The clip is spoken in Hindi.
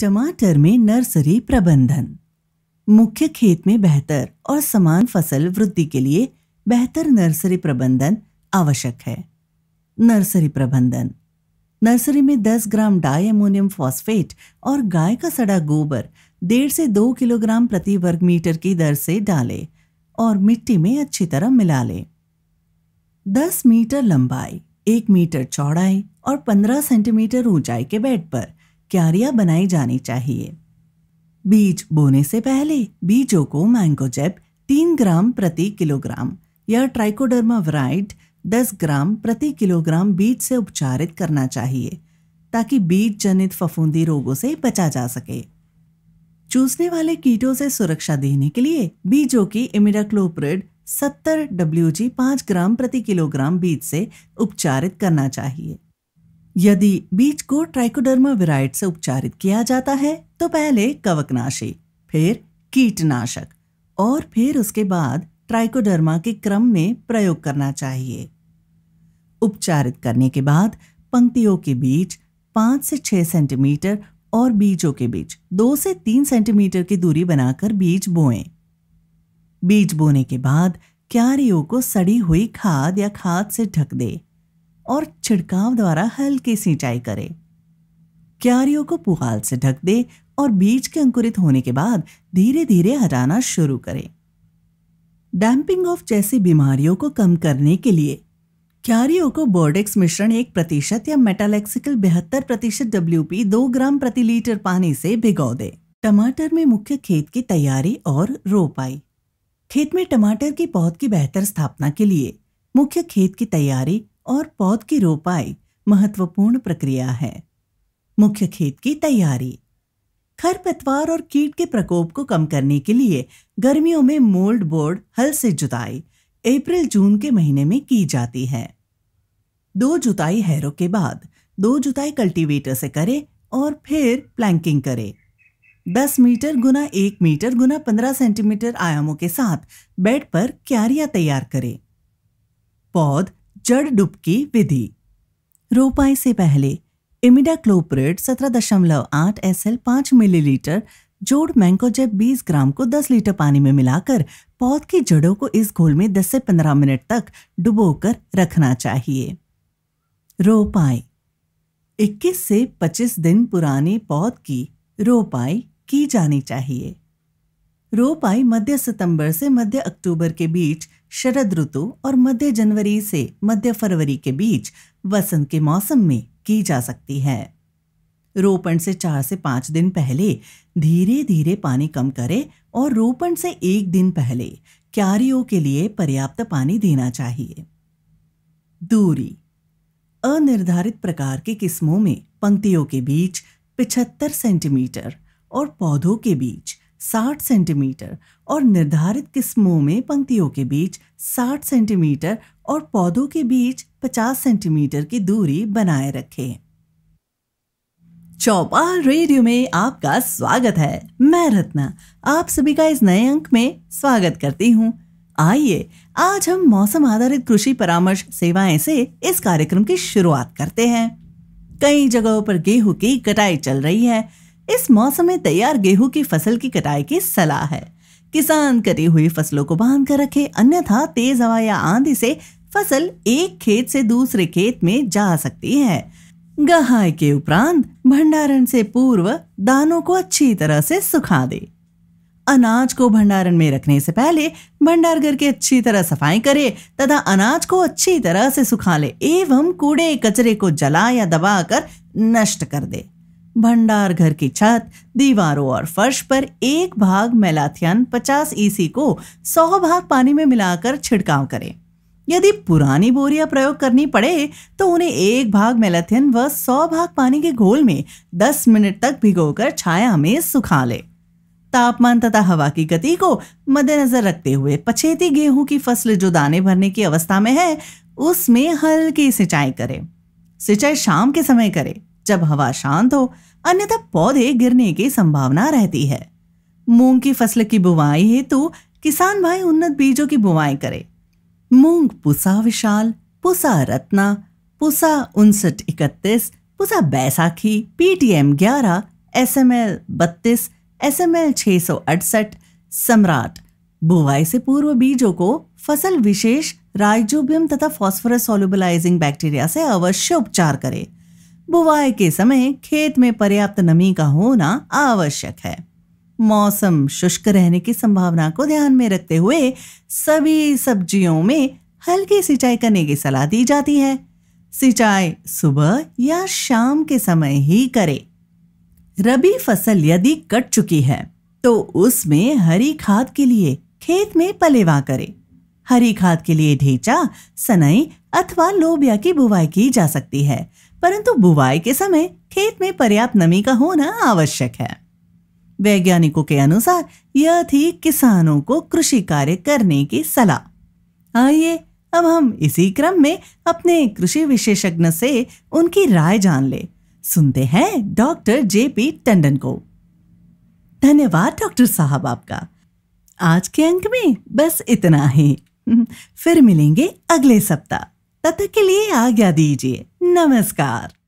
टमाटर में नर्सरी प्रबंधन मुख्य खेत में बेहतर और समान फसल वृद्धि के लिए बेहतर नर्सरी प्रबंधन आवश्यक है नर्सरी प्रबंधन नर्सरी में 10 ग्राम डाई अमोनियम फॉस्फेट और गाय का सड़ा गोबर डेढ़ से दो किलोग्राम प्रति वर्ग मीटर की दर से डालें और मिट्टी में अच्छी तरह मिला लें 10 मीटर लंबाई एक मीटर चौड़ाई और 15 सेंटीमीटर ऊंचाई के बेड पर क्यारियां बनाई जानी चाहिए बीज बोने से पहले बीजों को मैंगोजेब तीन ग्राम प्रति किलोग्राम या ट्राइकोडर्मा वराइड दस ग्राम प्रति किलोग्राम बीज से उपचारित करना चाहिए ताकि बीज जनित फफूंदी रोगों से बचा जा सके चूसने वाले कीटों से सुरक्षा देने के लिए बीजों की इमिडाक्लोप्रिड 70 डब्ल्यू जी पांच ग्राम प्रति किलोग्राम बीज से उपचारित करना चाहिए यदि बीज को ट्राइकोडर्मा विराइट से उपचारित किया जाता है तो पहले कवकनाशी फिर कीटनाशक और फिर उसके बाद ट्राइकोडर्मा के क्रम में प्रयोग करना चाहिए उपचारित करने के बाद पंक्तियों के बीच पांच से छह सेंटीमीटर और बीजों के बीच दो से तीन सेंटीमीटर की दूरी बनाकर बीज बोएं। बीज बोने के बाद क्यारियों को सड़ी हुई खाद या खाद से ढक दें। और छिड़काव द्वारा हल्की सिंचाई करे क्यारियों को पुगाल से ढक दे और बीज के अंकुरित होने के बाद धीरे धीरे हटाना शुरू करें डैम्पिंग ऑफ जैसी बीमारियों को कम करने के लिए क्यारियों को बोर्डेक्स मिश्रण एक प्रतिशत या मेटालेक्सिकल बेहतर प्रतिशत डब्ल्यू दो ग्राम प्रति लीटर पानी से भिगो दे टमाटर में मुख्य खेत की तैयारी और रोपाई खेत में टमाटर की पौध की बेहतर स्थापना के लिए मुख्य खेत की तैयारी और पौध की रोपाई महत्वपूर्ण प्रक्रिया है मुख्य खेत की तैयारी खरपतवार और कीट के प्रकोप को कम करने के लिए गर्मियों में मोल्ड बोर्ड हल से जुताई अप्रैल जून के महीने में की जाती है दो जुताई हैरो के बाद दो जुताई कल्टीवेटर से करें और फिर प्लैंकिंग करें 10 मीटर गुना एक मीटर गुना 15 सेंटीमीटर आयामों के साथ बेड पर क्यारिया तैयार करें पौध जड़ डुबकी विधि रोपाई से पहले सत्रह दशमलव आठ एस एल पांच मिलीलीटर जोड़ मैंकोजेब बीस ग्राम को दस लीटर पानी में मिलाकर पौध की जड़ों को इस घोल में दस से पंद्रह मिनट तक डुबोकर रखना चाहिए रोपाई 21 से 25 दिन पुराने पौध की रोपाई की जानी चाहिए रोपाई मध्य सितंबर से मध्य अक्टूबर के बीच शरद ऋतु और मध्य जनवरी से मध्य फरवरी के बीच वसंत के मौसम में की जा सकती है रोपण से चार से पांच दिन पहले धीरे धीरे पानी कम करें और रोपण से एक दिन पहले क्यारियों के लिए पर्याप्त पानी देना चाहिए दूरी अनिर्धारित प्रकार के किस्मों में पंक्तियों के बीच 75 सेंटीमीटर और पौधों के बीच 60 सेंटीमीटर और निर्धारित किस्मों में पंक्तियों के बीच 60 सेंटीमीटर और पौधों के बीच 50 सेंटीमीटर की दूरी बनाए रखें। चौपाल रेडियो में आपका स्वागत है मैं रत्ना आप सभी का इस नए अंक में स्वागत करती हूँ आइए आज हम मौसम आधारित कृषि परामर्श सेवाएं से इस कार्यक्रम की शुरुआत करते हैं कई जगहों पर गेहूं की कटाई चल रही है इस मौसम में तैयार गेहूं की फसल की कटाई की सलाह है किसान कटी हुई फसलों को बांध कर रखे अन्यथा तेज हवा या आंधी से फसल एक खेत से दूसरे खेत में जा सकती है गहाय के उपरांत भंडारण से पूर्व दानों को अच्छी तरह से सुखा दे अनाज को भंडारण में रखने से पहले भंडार घर की अच्छी तरह सफाई करे तथा अनाज को अच्छी तरह से सुखा ले एवं कूड़े कचरे को जला या दबा कर नष्ट कर दे भंडार घर की छत दीवारों और फर्श पर एक भाग मेलाथियन 50 ईसी को 100 भाग पानी में मिलाकर छिड़काव करें यदि पुरानी बोरियां प्रयोग करनी पड़े तो उन्हें एक भाग मेलाथियन व 100 भाग पानी के घोल में 10 मिनट तक भिगोकर छाया में सुखा लें तापमान तथा हवा की गति को मद्देनजर रखते हुए पछेती गेहूं की फसल जो दाने भरने की अवस्था में है उसमें हल्की सिंचाई करें सिंचाई शाम के समय करें जब हवा शांत हो अन्यथा पौधे गिरने की संभावना रहती है मूंग की फसल की बुवाई हेतु तो किसान भाई उन्नत बीजों की बुवाई करें मूंग पुसा विशाल पुसा रत्ना पुसा उनसठ इकतीस पुसा बैसाखी पीटीएम ग्यारह एस एम एल बत्तीस एस एम एल छः सौ अड़सठ सम्राट बुवाई से पूर्व बीजों को फसल विशेष राइजोबियम तथा फॉस्फोरस सोलबलाइजिंग बैक्टीरिया से अवश्य उपचार करें बुवाई के समय खेत में पर्याप्त नमी का होना आवश्यक है मौसम शुष्क रहने की संभावना को ध्यान में रखते हुए सभी सब्जियों में हल्की सिंचाई करने की सलाह दी जाती है सिंचाई सुबह या शाम के समय ही करें रबी फसल यदि कट चुकी है तो उसमें हरी खाद के लिए खेत में पलेवा करें हरी खाद के लिए ढेचा सनई अथवा लोबिया की बुवाई की जा सकती है परंतु बुवाई के समय खेत में पर्याप्त नमी का होना आवश्यक है वैज्ञानिकों के अनुसार यह थी किसानों को कृषि कार्य करने की सलाह आइए अब हम इसी क्रम में अपने कृषि विशेषज्ञ से उनकी राय जान ले सुनते हैं डॉक्टर जे पी टंडन को धन्यवाद डॉक्टर साहब आपका आज के अंक में बस इतना ही फिर मिलेंगे अगले सप्ताह तब तक के लिए आज्ञा दीजिए नमस्कार